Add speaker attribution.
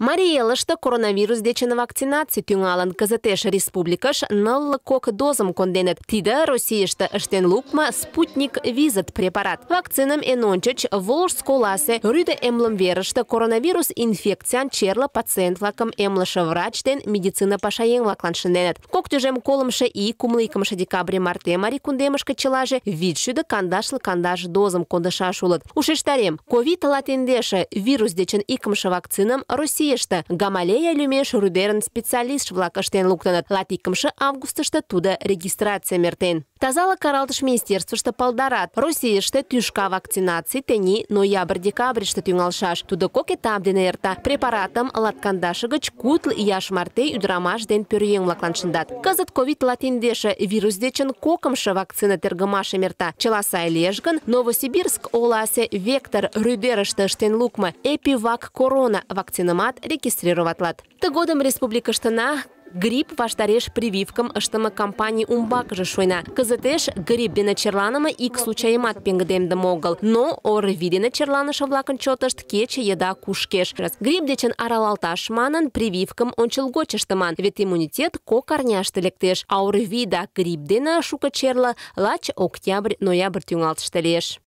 Speaker 1: Мариелышты коронавирус дечен вакцинация тюңалын кызытеш республикаш ныллы кок дозым конденет. Тиді Россиешті ыштен лукма спутник визит препарат. вакцинам эн ончыч Волжск оласы рӱдӧ эмлым верышты коронавирус инфекциян черлы пациент-влакым эмлыше врач ден медицина пашаеҥ-влаклан шынденыт. Кок тюжем колымшы и кумлы икымше декабре марте Мари кундемышке чылаже вичшӱдӧ кандашлы кандаш дозым кондышаш улыт. Ушештарем, ковид латиндеше вирус дечын икымшы вакцинам Россия Российшті. Гамалея Люмеш Рудерн специалист швла Луктанат латикымшы августышты туды регистрация мертен. Тазала каралдыш министерство что палдарат. Россия тюшка вакцинации тени ноябрь-декабрь што Туда Туды коке тамден эрта. Препаратам гыч кутл яш мартей ӱдырамаш ден пӧръеҥ лакланшындат. Кызыт ковид латиндеше вирус дечын вакцина тергымаш мерта Чыла сай лиеш Новосибирск оласе вектор рӱдерыште ыштен эпивак корона вакцинымат регистрироватлат. Тыгодым республикыштына Грипп ваштареш прививкам, что мы компании умбак же жешуйна. Казатеш грипп дина черланама и к случаемат пингдем да могал. Но ор видина черлана шавлакан чоташт кече еда кушкеш. Грипп дечен аралалташ манан прививкам ончел гочештаман. ведь иммунитет ко корняшты лектеш. Аур вида грипп дина шука черла лач октябрь-ноябрь тюнгалт штелеш.